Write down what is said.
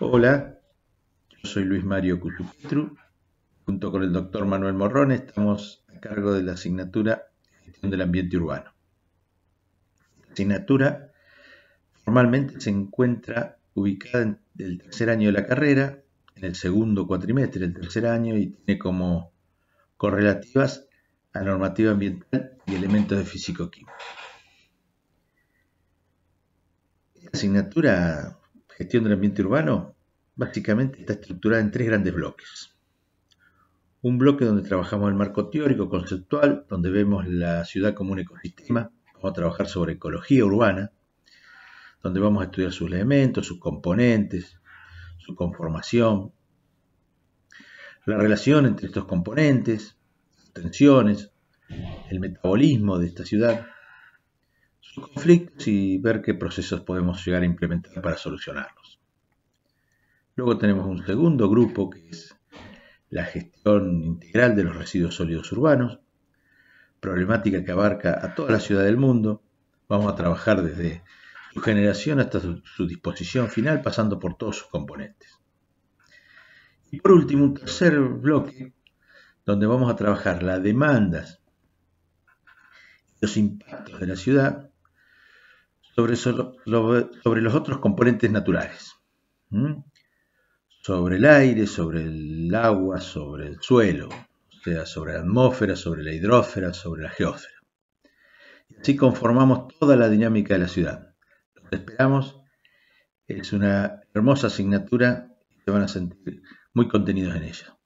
Hola, yo soy Luis Mario Cuchupetru. Junto con el doctor Manuel Morrón estamos a cargo de la asignatura Gestión del Ambiente Urbano. La asignatura formalmente se encuentra ubicada en el tercer año de la carrera, en el segundo cuatrimestre del tercer año y tiene como correlativas a normativa ambiental y elementos de físico-química. Esta asignatura gestión del ambiente urbano básicamente está estructurada en tres grandes bloques. Un bloque donde trabajamos el marco teórico, conceptual, donde vemos la ciudad como un ecosistema, vamos a trabajar sobre ecología urbana, donde vamos a estudiar sus elementos, sus componentes, su conformación, la relación entre estos componentes, sus tensiones, el metabolismo de esta ciudad, sus conflictos y ver qué procesos podemos llegar a implementar para solucionarlos. Luego tenemos un segundo grupo que es la gestión integral de los residuos sólidos urbanos, problemática que abarca a toda la ciudad del mundo. Vamos a trabajar desde su generación hasta su, disposición final, pasando por todos sus componentes. Y por último, un tercer bloque donde vamos a trabajar las demandas y los impactos de la ciudad sobre, los otros componentes naturales, sobre el aire, sobre el agua, sobre el suelo, o sea, sobre la atmósfera, sobre la hidrófera, sobre la geósfera. Así conformamos toda la dinámica de la ciudad. Lo que esperamos es una hermosa asignatura y se van a sentir muy contenidos en ella.